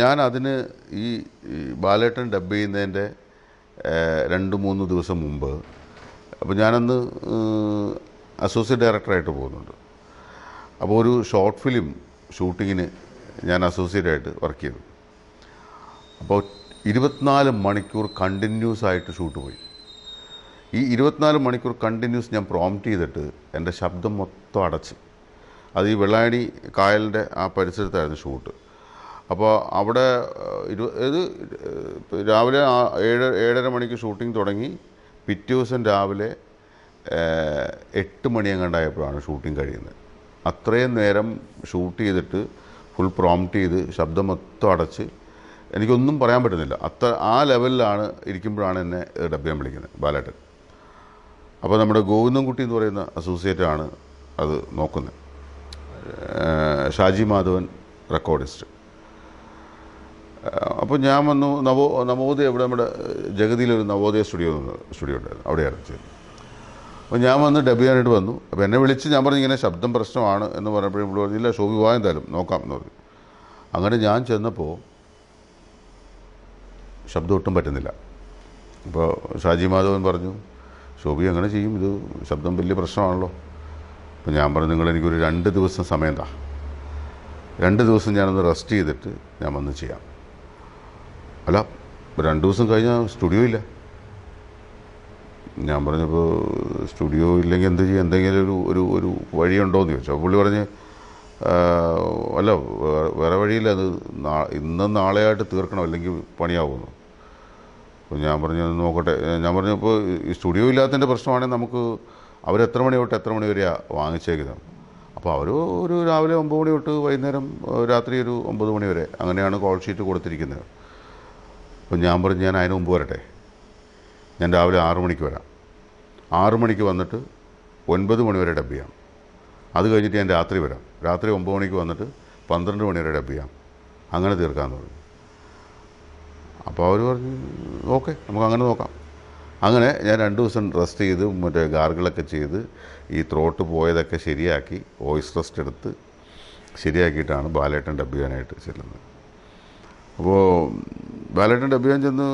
ഞാൻ അതിന് ഈ ബാലേട്ടൻ ഡബ് ചെയ്യുന്നതിൻ്റെ രണ്ട് മൂന്ന് ദിവസം മുമ്പ് അപ്പോൾ ഞാനന്ന് അസോസിയേറ്റ് ഡയറക്ടറായിട്ട് പോകുന്നുണ്ട് അപ്പോൾ ഒരു ഷോർട്ട് ഫിലിം ഷൂട്ടിങ്ങിന് ഞാൻ അസോസിയേറ്റ് ആയിട്ട് വർക്ക് ചെയ്തു അപ്പോൾ ഇരുപത്തിനാല് മണിക്കൂർ കണ്ടിന്യൂസ് ആയിട്ട് ഷൂട്ട് പോയി ഈ ഇരുപത്തിനാല് മണിക്കൂർ കണ്ടിന്യൂസ് ഞാൻ പ്രോംപ്റ്റ് ചെയ്തിട്ട് എൻ്റെ ശബ്ദം മൊത്തം അടച്ച് അത് ഈ വെള്ളായണി കായലിൻ്റെ ആ പരിസരത്തായിരുന്നു ഷൂട്ട് അപ്പോൾ അവിടെ ഇരു ഇത് രാവിലെ ഏഴ് ഏഴര മണിക്ക് ഷൂട്ടിംഗ് തുടങ്ങി പിറ്റേ ദിവസം രാവിലെ എട്ട് മണിയങ്ങണ്ടായപ്പോഴാണ് ഷൂട്ടിംഗ് കഴിയുന്നത് അത്രയും നേരം ഷൂട്ട് ചെയ്തിട്ട് ഫുൾ പ്രോംപ്റ്റ് ചെയ്ത് ശബ്ദം മൊത്തം അടച്ച് എനിക്കൊന്നും പറയാൻ പറ്റുന്നില്ല അത്ര ആ ലെവലിലാണ് ഇരിക്കുമ്പോഴാണ് എന്നെ ഡബ്യാൻ വിളിക്കുന്നത് ബാലേട്ടൻ അപ്പോൾ നമ്മുടെ ഗോവിന്ദൻകുട്ടി എന്ന് പറയുന്ന അസോസിയേറ്റാണ് അത് നോക്കുന്നത് ഷാജി മാധവൻ റെക്കോർഡിസ്റ്റ് അപ്പോൾ ഞാൻ വന്നു നവോ നവോദയ ഇവിടെ നമ്മുടെ ജഗതിയിലൊരു നവോദയ സ്റ്റുഡിയോ സ്റ്റുഡിയോ ഉണ്ടായിരുന്നു അവിടെയാണ് ചെയ്തത് അപ്പോൾ ഞാൻ വന്ന് ഡബ് ചെയ്യാനായിട്ട് വന്നു അപ്പോൾ എന്നെ വിളിച്ച് ഞാൻ പറഞ്ഞു ഇങ്ങനെ ശബ്ദം പ്രശ്നമാണ് എന്ന് പറഞ്ഞപ്പോഴും ഇവിടെ പറഞ്ഞില്ല ഷോ വിവാഹം എന്തായാലും നോക്കാം എന്ന് പറഞ്ഞു അങ്ങനെ ഞാൻ ചെന്നപ്പോൾ ശബ്ദം ഒട്ടും പറ്റുന്നില്ല അപ്പോൾ ഷാജി മാധവൻ പറഞ്ഞു ശോഭി അങ്ങനെ ചെയ്യും ഇത് ശബ്ദം വലിയ പ്രശ്നമാണല്ലോ അപ്പോൾ ഞാൻ പറഞ്ഞു നിങ്ങൾ എനിക്കൊരു രണ്ട് ദിവസം സമയം താ രണ്ട് ദിവസം ഞാനൊന്ന് റെസ്റ്റ് ചെയ്തിട്ട് ഞാൻ വന്ന് ചെയ്യാം അല്ല രണ്ട് ദിവസം കഴിഞ്ഞാൽ സ്റ്റുഡിയോ ഇല്ല ഞാൻ പറഞ്ഞപ്പോൾ സ്റ്റുഡിയോ ഇല്ലെങ്കിൽ എന്ത് ചെയ്യും എന്തെങ്കിലും ഒരു ഒരു ഒരു വഴിയുണ്ടോയെന്ന് ചോദിച്ചു പുള്ളി പറഞ്ഞ് അല്ല വേറെ വഴിയില്ല അത് നാ ഇന്ന് നാളെയായിട്ട് തീർക്കണം അല്ലെങ്കിൽ പണിയാവുമെന്ന് അപ്പോൾ ഞാൻ പറഞ്ഞു നോക്കട്ടെ ഞാൻ പറഞ്ഞപ്പോൾ ഈ സ്റ്റുഡിയോ ഇല്ലാത്തതിൻ്റെ പ്രശ്നമാണെങ്കിൽ നമുക്ക് അവർ എത്ര മണി തൊട്ട് എത്ര മണി വരെയാണ് വാങ്ങിച്ചേക്കുന്നത് അപ്പോൾ അവർ ഒരു രാവിലെ ഒമ്പത് മണി തൊട്ട് വൈകുന്നേരം രാത്രി ഒരു ഒമ്പത് മണി വരെ അങ്ങനെയാണ് കോൾ ഷീറ്റ് കൊടുത്തിരിക്കുന്നത് അപ്പോൾ ഞാൻ പറഞ്ഞു ഞാൻ അതിന് മുമ്പ് വരട്ടെ ഞാൻ രാവിലെ ആറു മണിക്ക് വരാം ആറു മണിക്ക് വന്നിട്ട് ഒൻപത് മണിവരെ ഡബ്ബിയാം അത് കഴിഞ്ഞിട്ട് ഞാൻ രാത്രി വരാം രാത്രി ഒമ്പത് മണിക്ക് വന്നിട്ട് പന്ത്രണ്ട് മണിവരെ ഡബ്ബിയാം അങ്ങനെ തീർക്കാമെന്ന് പറഞ്ഞു അപ്പോൾ അവർ പറഞ്ഞു ഓക്കെ നമുക്ക് അങ്ങനെ നോക്കാം അങ്ങനെ ഞാൻ രണ്ട് ദിവസം റെസ്റ്റ് ചെയ്ത് മറ്റേ ഗാർഗിളൊക്കെ ചെയ്ത് ഈ ത്രോട്ട് പോയതൊക്കെ ശരിയാക്കി വോയിസ് റെസ്റ്റ് എടുത്ത് ശരിയാക്കിയിട്ടാണ് ബാലേട്ടൻ ഡബ്ബ് ചെയ്യാനായിട്ട് ചെല്ലുന്നത് അപ്പോൾ ബാലേട്ടൻ ഡബ്യാൻ ചെന്ന്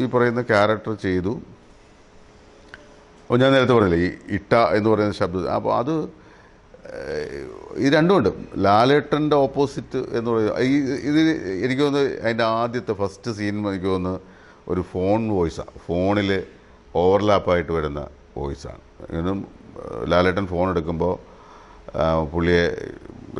ഈ പറയുന്ന ക്യാരക്ടർ ചെയ്തു ഞാൻ നേരത്തെ പറഞ്ഞില്ലേ ഈ ഇട്ട എന്ന് പറയുന്ന ശബ്ദം അപ്പോൾ അത് ഈ രണ്ടുമുണ്ട് ലാലേട്ടൻ്റെ ഓപ്പോസിറ്റ് എന്ന് പറയുന്നത് ഈ ഇത് എനിക്ക് തോന്നുന്നു അതിൻ്റെ ആദ്യത്തെ ഫസ്റ്റ് സീൻ എനിക്ക് തോന്നുന്നു ഒരു ഫോൺ വോയിസാണ് ഫോണിൽ ഓവർലാപ്പായിട്ട് വരുന്ന വോയിസാണ് എന്നും ലാലേട്ടൻ ഫോൺ എടുക്കുമ്പോൾ പുള്ളിയെ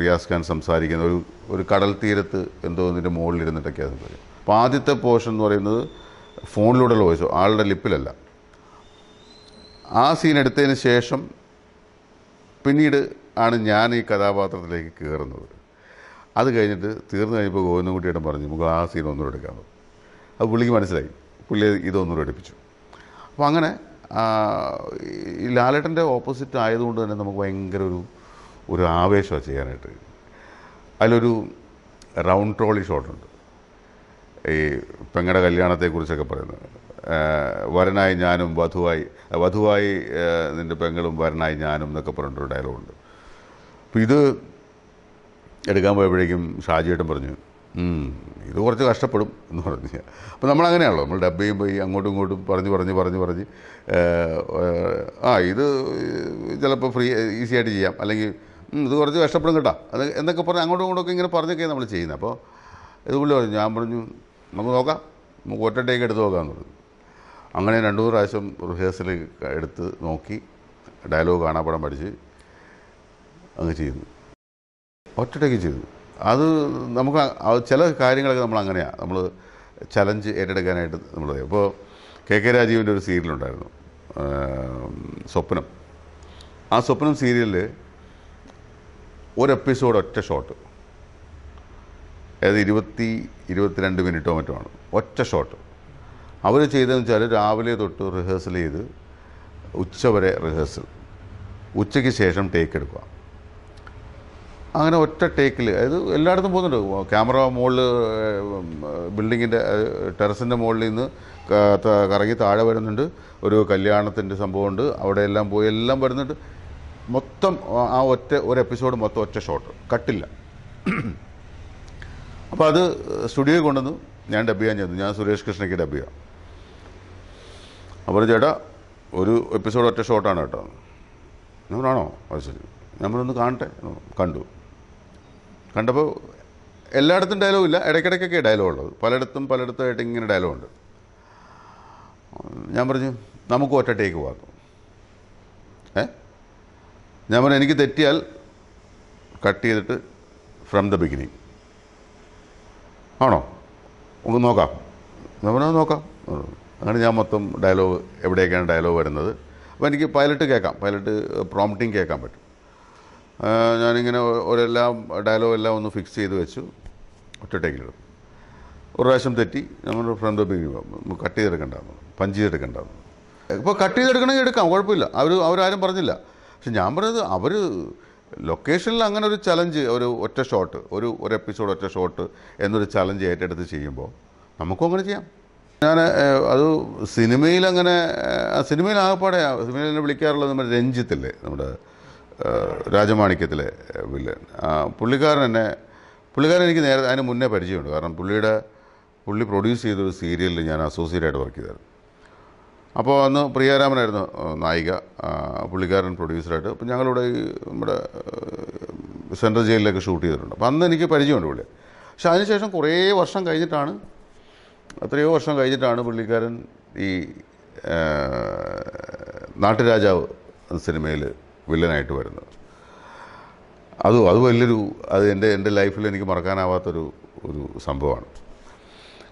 റിയാസ് ഖാൻ സംസാരിക്കുന്ന ഒരു ഒരു കടൽ തീരത്ത് എന്തോ ഇതിൻ്റെ മുകളിലിരുന്നിട്ടൊക്കെയാണ് സംസാരിക്കുന്നത് അപ്പോൾ ആദ്യത്തെ പോർഷൻ എന്ന് പറയുന്നത് ഫോണിലൂടെയുള്ള വോയിസോ ആളുടെ ലിപ്പിലല്ല ആ സീൻ എടുത്തതിന് ശേഷം പിന്നീട് ആണ് ഞാൻ ഈ കഥാപാത്രത്തിലേക്ക് കയറുന്നത് അത് കഴിഞ്ഞിട്ട് തീർന്നു കഴിഞ്ഞപ്പോൾ ഗോവിന്ദൻകുട്ടിയേട്ടൻ പറഞ്ഞു നമുക്ക് ആ സീൻ ഒന്നുകൂടെ എടുക്കാമെന്ന് അത് പുള്ളിക്ക് മനസ്സിലായി പുള്ളി ഇതൊന്നുകൂടെ എടുപ്പിച്ചു അപ്പോൾ അങ്ങനെ ഈ ലാലേട്ടൻ്റെ ഓപ്പോസിറ്റ് ആയതുകൊണ്ട് തന്നെ നമുക്ക് ഭയങ്കര ഒരു ഒരു ആവേശമാണ് ചെയ്യാനായിട്ട് അതിലൊരു റൗണ്ട് ട്രോളി ഷോട്ടുണ്ട് ഈ പെങ്ങളുടെ കല്യാണത്തെക്കുറിച്ചൊക്കെ പറയുന്നത് വരനായി ഞാനും വധുവായി വധുവായി നിൻ്റെ പെങ്ങളും വരനായി ഞാനും എന്നൊക്കെ പറഞ്ഞിട്ടൊരു ഡയലോഗുണ്ട് അപ്പോൾ ഇത് എടുക്കാൻ പോയപ്പോഴേക്കും ഷാജിയേട്ടൻ പറഞ്ഞു ഇത് കുറച്ച് കഷ്ടപ്പെടും എന്ന് പറഞ്ഞു അപ്പോൾ നമ്മൾ അങ്ങനെയാണല്ലോ നമ്മൾ ഡബ് ചെയ്യുമ്പോൾ ഈ അങ്ങോട്ടും ഇങ്ങോട്ടും പറഞ്ഞ് പറഞ്ഞ് പറഞ്ഞ് പറഞ്ഞ് ആ ഇത് ചിലപ്പോൾ ഫ്രീ ഈസി ആയിട്ട് ചെയ്യാം അല്ലെങ്കിൽ ഇത് കുറച്ച് കഷ്ടപ്പെടും കേട്ടോ എന്നൊക്കെ പറഞ്ഞ് അങ്ങോട്ടും ഇങ്ങോട്ടൊക്കെ ഇങ്ങനെ പറഞ്ഞൊക്കെയാണ് നമ്മൾ ചെയ്യുന്നത് അപ്പോൾ ഇതുപോലെ പറഞ്ഞു ഞാൻ പറഞ്ഞു നമുക്ക് നോക്കാം നമുക്ക് ഒറ്റ ടേക്ക് എടുത്ത് നോക്കാമെന്ന് പറഞ്ഞു അങ്ങനെ രണ്ടു മൂന്ന് പ്രാവശ്യം റിഹേഴ്സൽ എടുത്ത് നോക്കി ഡയലോഗ് കാണാപ്പടം പഠിച്ച് അങ്ങ് ചെയ്യുന്നു ടേക്ക് ചെയ്തു അത് നമുക്ക് ചില കാര്യങ്ങളൊക്കെ നമ്മൾ അങ്ങനെയാണ് നമ്മൾ ചലഞ്ച് ഏറ്റെടുക്കാനായിട്ട് നമ്മൾ ഇപ്പോൾ കെ കെ രാജീവിൻ്റെ ഒരു സീരിയലുണ്ടായിരുന്നു സ്വപ്നം ആ സ്വപ്നം സീരിയലിൽ ഒരു എപ്പിസോഡ് ഒറ്റ ഷോട്ട് ഏത് ഇരുപത്തി ഇരുപത്തിരണ്ട് മിനിറ്റോ മറ്റോ ആണ് ഒറ്റ ഷോട്ട് അവർ ചെയ്തതെന്ന് വെച്ചാൽ രാവിലെ തൊട്ട് റിഹേഴ്സൽ ചെയ്ത് വരെ റിഹേഴ്സൽ ഉച്ചയ്ക്ക് ശേഷം ടേക്ക് എടുക്കുക അങ്ങനെ ഒറ്റ ടേക്കിൽ അതായത് എല്ലായിടത്തും പോകുന്നുണ്ട് ക്യാമറ മുകളിൽ ബിൽഡിങ്ങിൻ്റെ ടെറസിൻ്റെ മുകളിൽ നിന്ന് കറങ്ങി താഴെ വരുന്നുണ്ട് ഒരു കല്യാണത്തിൻ്റെ സംഭവമുണ്ട് അവിടെ എല്ലാം പോയി എല്ലാം വരുന്നുണ്ട് മൊത്തം ആ ഒറ്റ ഒരു എപ്പിസോഡ് മൊത്തം ഒറ്റ ഷോട്ട് കട്ടില്ല അപ്പം അത് സ്റ്റുഡിയോയിൽ കൊണ്ടുവന്നു ഞാൻ ഡബ് ചെയ്യാൻ ചെന്നു ഞാൻ സുരേഷ് കൃഷ്ണയ്ക്ക് ഡബ് ചെയ്യാം അപ്പോൾ ചേട്ടാ ഒരു എപ്പിസോഡ് ഒറ്റ ഷോട്ടാണ് കേട്ടോ നമ്മളാണോ അത് ശരി നമ്മളൊന്ന് കാണട്ടെ കണ്ടു കണ്ടപ്പോൾ എല്ലായിടത്തും ഡയലോഗ് ഇല്ല ഇടയ്ക്കിടയ്ക്കൊക്കെ ഡയലോഗ് ഉള്ളത് പലയിടത്തും പലയിടത്തുമായിട്ട് ഇങ്ങനെ ഡയലോഗ് ഉണ്ട് ഞാൻ പറഞ്ഞു നമുക്ക് ഒറ്റ ടേക്ക് പോകാം ഏ ഞാൻ പറഞ്ഞു എനിക്ക് തെറ്റിയാൽ കട്ട് ചെയ്തിട്ട് ഫ്രം ദ ബിഗിനിങ് ആണോ നമുക്ക് നോക്കാം നമ്മൾ നോക്കാം അങ്ങനെ ഞാൻ മൊത്തം ഡയലോഗ് എവിടെയൊക്കെയാണ് ഡയലോഗ് വരുന്നത് അപ്പോൾ എനിക്ക് പൈലറ്റ് കേൾക്കാം പൈലറ്റ് പ്രോംപ്റ്റിംഗ് കേൾക്കാൻ പറ്റും ഞാനിങ്ങനെ ഒരെല്ലാം ഡയലോഗ് എല്ലാം ഒന്ന് ഫിക്സ് ചെയ്ത് വെച്ചു ഒറ്റട്ടേക്കിലെടുക്കും ഒരു പ്രാവശ്യം തെറ്റി നമ്മൾ ഫ്രണ്ട് ഓപ്പിംഗ് കട്ട് ചെയ്തെടുക്കേണ്ടതെന്ന് പഞ്ച് ചെയ്തെടുക്കേണ്ടതെന്ന് ഇപ്പോൾ കട്ട് ചെയ്തെടുക്കണമെങ്കിൽ എടുക്കാം കുഴപ്പമില്ല അവർ അവരാരും പറഞ്ഞില്ല പക്ഷെ ഞാൻ പറഞ്ഞത് അവർ ലൊക്കേഷനിൽ അങ്ങനെ ഒരു ചലഞ്ച് ഒരു ഒറ്റ ഷോട്ട് ഒരു ഒരു എപ്പിസോഡ് ഒറ്റ ഷോട്ട് എന്നൊരു ചലഞ്ച് ഏറ്റെടുത്ത് ചെയ്യുമ്പോൾ നമുക്കും അങ്ങനെ ചെയ്യാം ഞാൻ അത് സിനിമയിൽ അങ്ങനെ സിനിമയിൽ ആകപ്പാടെ സിനിമയിൽ എന്നെ വിളിക്കാറുള്ളത് നമ്മുടെ രഞ്ജിത്തില്ലേ നമ്മുടെ രാജമാണിക്യത്തിലെ വില്ലൻ പുള്ളിക്കാരൻ എന്നെ പുള്ളിക്കാരൻ എനിക്ക് നേരത്തെ അതിന് മുന്നേ പരിചയമുണ്ട് കാരണം പുള്ളിയുടെ പുള്ളി പ്രൊഡ്യൂസ് ചെയ്തൊരു സീരിയലിൽ ഞാൻ ആയിട്ട് വർക്ക് ചെയ്തായിരുന്നു അപ്പോൾ അന്ന് പ്രിയരാമനായിരുന്നു നായിക പുള്ളിക്കാരൻ പ്രൊഡ്യൂസറായിട്ട് അപ്പോൾ ഞങ്ങളിവിടെ നമ്മുടെ സെൻട്രൽ ജയിലിലൊക്കെ ഷൂട്ട് ചെയ്തിട്ടുണ്ട് അപ്പോൾ അന്ന് എനിക്ക് പരിചയമുണ്ട് പുള്ളി പക്ഷെ അതിനുശേഷം കുറേ വർഷം കഴിഞ്ഞിട്ടാണ് എത്രയോ വർഷം കഴിഞ്ഞിട്ടാണ് പുള്ളിക്കാരൻ ഈ നാട്ടുരാജാവ് സിനിമയിൽ വില്ലനായിട്ട് വരുന്നത് അതും അത് വലിയൊരു അത് എൻ്റെ എൻ്റെ ലൈഫിൽ എനിക്ക് മറക്കാനാവാത്തൊരു ഒരു സംഭവമാണ്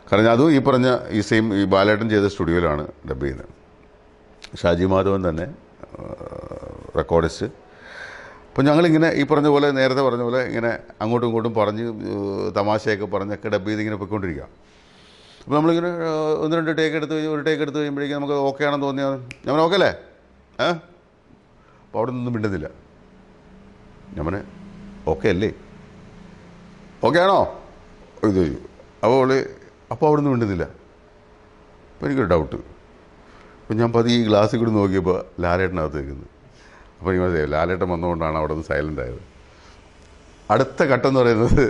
കാരണം അതും ഈ പറഞ്ഞ ഈ സെയിം ഈ ബാലേട്ടൻ ചെയ്ത സ്റ്റുഡിയോയിലാണ് ഡബ് ചെയ്യുന്നത് ഷാജി മാധവൻ തന്നെ റെക്കോർഡിസ്റ്റ് അപ്പോൾ ഞങ്ങളിങ്ങനെ ഈ പറഞ്ഞ പോലെ നേരത്തെ പറഞ്ഞ പോലെ ഇങ്ങനെ അങ്ങോട്ടും ഇങ്ങോട്ടും പറഞ്ഞ് തമാശയൊക്കെ പറഞ്ഞൊക്കെ ഡബ് ചെയ്ത് ഇങ്ങനെ പോയിക്കൊണ്ടിരിക്കുക അപ്പോൾ നമ്മളിങ്ങനെ ഒന്ന് രണ്ട് ടേക്ക് എടുത്ത് കഴിഞ്ഞ് ഒരു ടേക്ക് എടുത്ത് കഴിയുമ്പോഴേക്കും നമുക്ക് ഓക്കെ ആണെന്ന് തോന്നിയാൽ ഞാൻ ഓക്കെ അല്ലേ ഏ അപ്പോൾ അവിടെ നിന്നും മിണ്ടുന്നില്ല ഞാൻ ഓക്കെ അല്ലേ ഓക്കെ ആണോ ഇത് അപ്പോൾ അപ്പോൾ നിന്ന് മിണ്ടുന്നില്ല അപ്പോൾ എനിക്കൊരു ഡൗട്ട് അപ്പോൾ ഞാൻ പതി ഈ ഗ്ലാസ് കൂടി നോക്കിയപ്പോൾ ലാലേട്ടനകത്ത് നിൽക്കുന്നത് അപ്പോൾ എനിക്ക് മനസ്സിലായി ലാലേട്ടൻ വന്നുകൊണ്ടാണ് അവിടെ നിന്ന് സൈലൻ്റ് ആയത് അടുത്ത ഘട്ടം എന്ന് പറയുന്നത്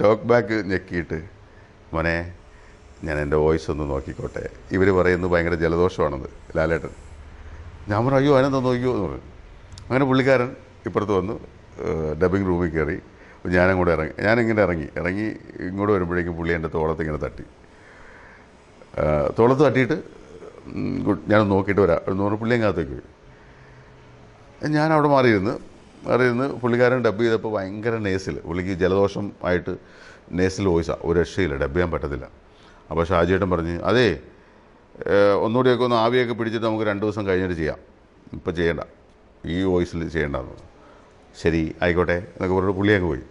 ടോക്ക് ബാക്ക് ഞെക്കിയിട്ട് മോനെ ഞാൻ എൻ്റെ വോയിസ് ഒന്ന് നോക്കിക്കോട്ടെ ഇവർ പറയുന്നത് ഭയങ്കര ജലദോഷമാണെന്ന് ലാലേട്ടൻ ഞാൻ പറഞ്ഞു അയ്യോ അതിനെന്താ നോക്കിയോ എന്ന് പറഞ്ഞു അങ്ങനെ പുള്ളിക്കാരൻ ഇപ്പുറത്ത് വന്നു ഡബിങ് റൂമിൽ കയറി ഞാനങ്ങോട്ട് ഇറങ്ങി ഞാനിങ്ങനെ ഇറങ്ങി ഇറങ്ങി ഇങ്ങോട്ട് വരുമ്പോഴേക്കും പുള്ളി എൻ്റെ തോളത്ത് ഇങ്ങനെ തട്ടി തോളത്ത് തട്ടിയിട്ട് ഞാൻ നോക്കിയിട്ട് വരാം എന്ന് പറഞ്ഞാൽ പുള്ളി അങ്ങാത്തേക്ക് പോയി ഞാൻ അവിടെ മാറിയിരുന്നു പുള്ളിക്കാരൻ ഡബ് ചെയ്തപ്പോൾ ഭയങ്കര നേസിൽ പുള്ളിക്ക് ജലദോഷം ആയിട്ട് നേസിൽ വോയിസാണ് ഒരു രക്ഷയില്ല ഡബ് ചെയ്യാൻ പറ്റത്തില്ല അപ്പോൾ ഷാജിയേട്ടൻ പറഞ്ഞ് അതേ ഒന്നുകൂടിയൊക്കെ ഒന്ന് ആവിയൊക്കെ പിടിച്ചിട്ട് നമുക്ക് രണ്ട് ദിവസം കഴിഞ്ഞിട്ട് ചെയ്യാം ഇപ്പോൾ ചെയ്യേണ്ട ഈ വോയിസിൽ ചെയ്യേണ്ടതെന്ന് ശരി ആയിക്കോട്ടെ എന്നൊക്കെ പറഞ്ഞു പുള്ളി അങ്ങ് പോയി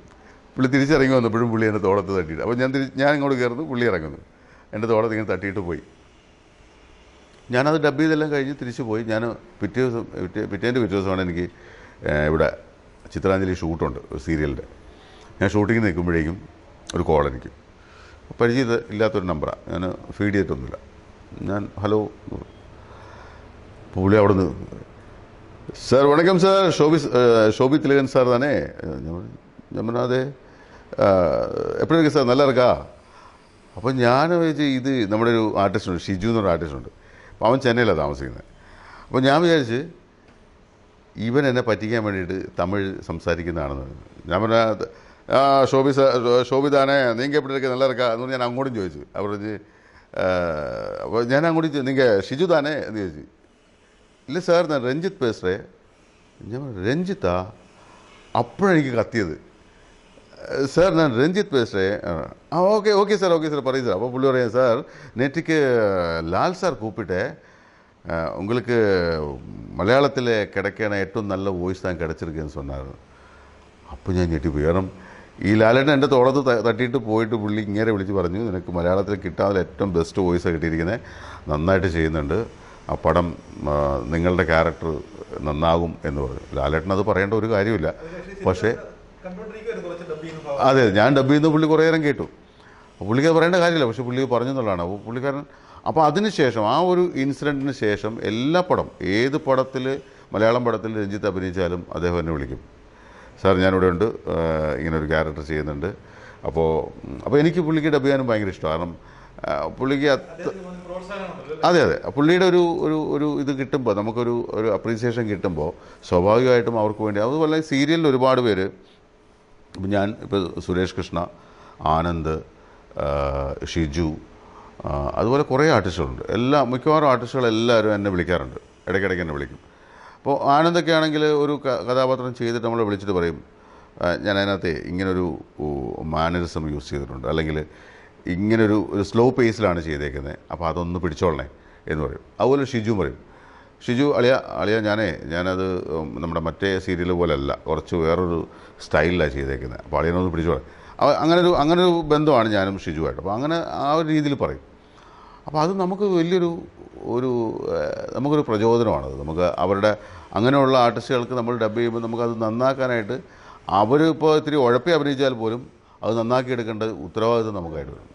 പുള്ളി തിരിച്ചിറങ്ങി വന്നപ്പോഴും പുള്ളി എൻ്റെ തോളത്ത് തട്ടിയിട്ട് അപ്പോൾ ഞാൻ തിരിച്ച് ഞാൻ ഇങ്ങോട്ട് കയറുന്നു പുള്ളി ഇറങ്ങുന്നു എൻ്റെ തോളത്ത് ഇങ്ങനെ തട്ടിയിട്ട് പോയി ഞാനത് ഡബ് ചെയ്തെല്ലാം കഴിഞ്ഞ് തിരിച്ചു പോയി ഞാൻ പിറ്റേ ദിവസം പിറ്റേ പിറ്റേൻ്റെ പിറ്റേ ദിവസമാണ് എനിക്ക് ഇവിടെ ചിത്രാഞ്ജലി ഷൂട്ടുണ്ട് ഒരു സീരിയലിൻ്റെ ഞാൻ ഷൂട്ടിങ്ങിന് നിൽക്കുമ്പോഴേക്കും ഒരു കോൾ എനിക്ക് പരിചയം ഇല്ലാത്തൊരു നമ്പറാണ് ഞാൻ ഫീഡ് ചെയ്തിട്ടൊന്നുമില്ല ഞാൻ ഹലോ പുള്ളി അവിടുന്ന് சார் வணக்கம் சார் ஷோபி ஷோபி திலகன் சார் தானே ഞമ്മനാതെ എപ്പോഴും ഇരിക്കും സാർ നല്ല ഇറക്കാ അപ്പോൾ ഞാൻ വിചാരിച്ചു ഇത് നമ്മുടെ ഒരു ആർട്ടിസ്റ്റ് ഉണ്ട് ഷിജു എന്നൊരു ഉണ്ട് അപ്പോൾ അവൻ ചെന്നൈയിലാണ് താമസിക്കുന്നത് അപ്പോൾ ഞാൻ വിചാരിച്ച് ഇവൻ എന്നെ പറ്റിക്കാൻ വേണ്ടിയിട്ട് തമിഴ് സംസാരിക്കുന്നതാണെന്ന് പറഞ്ഞു ഞാൻ പറഞ്ഞ ഷോബി ഷോബിതാനെ നീങ്ക എപ്പോഴേക്ക് നല്ല ഇറക്കാ എന്ന് പറഞ്ഞ് ഞാൻ അങ്ങോട്ടും ചോദിച്ചു അവർ അപ്പോൾ ഞാൻ അങ്ങോട്ടും നിങ്ങൾ ഷിജു താനെ എന്ന് ചോദിച്ചു ഇല്ല സാർ ഞാൻ രഞ്ജിത്ത് പേസറേ ഞാൻ രഞ്ജിത്താ അപ്പോഴെനിക്ക് കത്തിയത് സാർ ഞാൻ രഞ്ജിത്ത് പേസറേ ആ okay okay sir okay sir പറയും സാർ അപ്പോൾ പുള്ളി പറയാം സാർ നെറ്റിക്ക് ലാൽ സാർ കൂപ്പിട്ടേ ഉങ്ങൾക്ക് மலையாளத்தில் കിടക്കണ ഏറ്റവും നല്ല വോയിസ് താൻ കിടച്ചിരിക്കുകയെന്ന് சொன்னார் അപ്പോൾ ഞാൻ പോയി കാരണം ഈ ലാലേട്ടൻ എൻ്റെ തോളത്ത് തട്ടിയിട്ട് പോയിട്ട് പുള്ളി ഇങ്ങനെ വിളിച്ച് പറഞ്ഞു നിനക്ക് മലയാളത്തിൽ കിട്ടാതെ ഏറ്റവും ബെസ്റ്റ് വോയിസാണ് കിട്ടിയിരിക്കുന്നത് നന്നായിട്ട് ചെയ്യുന്നുണ്ട് ആ പടം നിങ്ങളുടെ ക്യാരക്ടർ നന്നാകും എന്ന് പറഞ്ഞു ലാലേട്ടൻ അത് പറയേണ്ട ഒരു കാര്യമില്ല പക്ഷേ അതെ ഞാൻ ഡബ് ചെയ്യുന്ന പുള്ളി കുറേ നേരം കേട്ടു പുള്ളിക്ക് പറയേണ്ട കാര്യമില്ല പക്ഷേ പുള്ളി പറഞ്ഞെന്നുള്ളതാണ് അപ്പോൾ പുള്ളിക്കാരൻ അപ്പോൾ ശേഷം ആ ഒരു ഇൻസിഡൻറ്റിന് ശേഷം എല്ലാ പടം ഏത് പടത്തിൽ മലയാളം പടത്തിൽ രഞ്ജിത്ത് അഭിനയിച്ചാലും അദ്ദേഹം എന്നെ വിളിക്കും സാർ ഞാനിവിടെ ഉണ്ട് ഇങ്ങനെ ഒരു ക്യാരക്ടർ ചെയ്യുന്നുണ്ട് അപ്പോൾ അപ്പോൾ എനിക്ക് പുള്ളിക്ക് ഡബ് ചെയ്യാനും ഭയങ്കര ഇഷ്ടമാണ് കാരണം പുള്ളിക്ക് അതെ അതെ പുള്ളിയുടെ ഒരു ഒരു ഒരു ഇത് കിട്ടുമ്പോൾ നമുക്കൊരു ഒരു അപ്രീസിയേഷൻ കിട്ടുമ്പോൾ സ്വാഭാവികമായിട്ടും അവർക്ക് വേണ്ടി അതുപോലെ സീരിയലിൽ ഒരുപാട് പേര് ഞാൻ ഇപ്പോൾ സുരേഷ് കൃഷ്ണ ആനന്ദ് ഷിജു അതുപോലെ കുറേ ആർട്ടിസ്റ്റുകളുണ്ട് എല്ലാ മിക്കവാറും ആർട്ടിസ്റ്റുകളെല്ലാവരും എന്നെ വിളിക്കാറുണ്ട് ഇടയ്ക്കിടയ്ക്ക് എന്നെ വിളിക്കും അപ്പോൾ ആനന്ദൊക്കെ ആണെങ്കിൽ ഒരു കഥാപാത്രം ചെയ്തിട്ട് നമ്മളെ വിളിച്ചിട്ട് പറയും ഞാൻ അതിനകത്ത് ഇങ്ങനൊരു മാനറിസം യൂസ് ചെയ്തിട്ടുണ്ട് അല്ലെങ്കിൽ ഇങ്ങനൊരു ഒരു സ്ലോ പേസിലാണ് ചെയ്തേക്കുന്നത് അപ്പോൾ അതൊന്ന് പിടിച്ചോളണേ എന്ന് പറയും അതുപോലെ ഷിജു പറയും ഷിജു അളിയ അളിയ ഞാനേ ഞാനത് നമ്മുടെ മറ്റേ സീരിയൽ പോലെയല്ല കുറച്ച് വേറൊരു സ്റ്റൈലിലാണ് ചെയ്തേക്കുന്നത് അപ്പോൾ അളിയനൊന്ന് പിടിച്ചോളാം അങ്ങനൊരു അങ്ങനൊരു ബന്ധമാണ് ഞാനും ഷിജുവായിട്ട് അപ്പോൾ അങ്ങനെ ആ ഒരു രീതിയിൽ പറയും അപ്പോൾ അത് നമുക്ക് വലിയൊരു ഒരു നമുക്കൊരു പ്രചോദനമാണത് നമുക്ക് അവരുടെ അങ്ങനെയുള്ള ആർട്ടിസ്റ്റുകൾക്ക് നമ്മൾ ഡബ് ചെയ്യുമ്പോൾ നമുക്കത് നന്നാക്കാനായിട്ട് അവരിപ്പോൾ ഇത്തിരി ഉഴപ്പി അഭിനയിച്ചാൽ പോലും അത് നന്നാക്കി ഉത്തരവാദിത്വം നമുക്കായിട്ട് വരും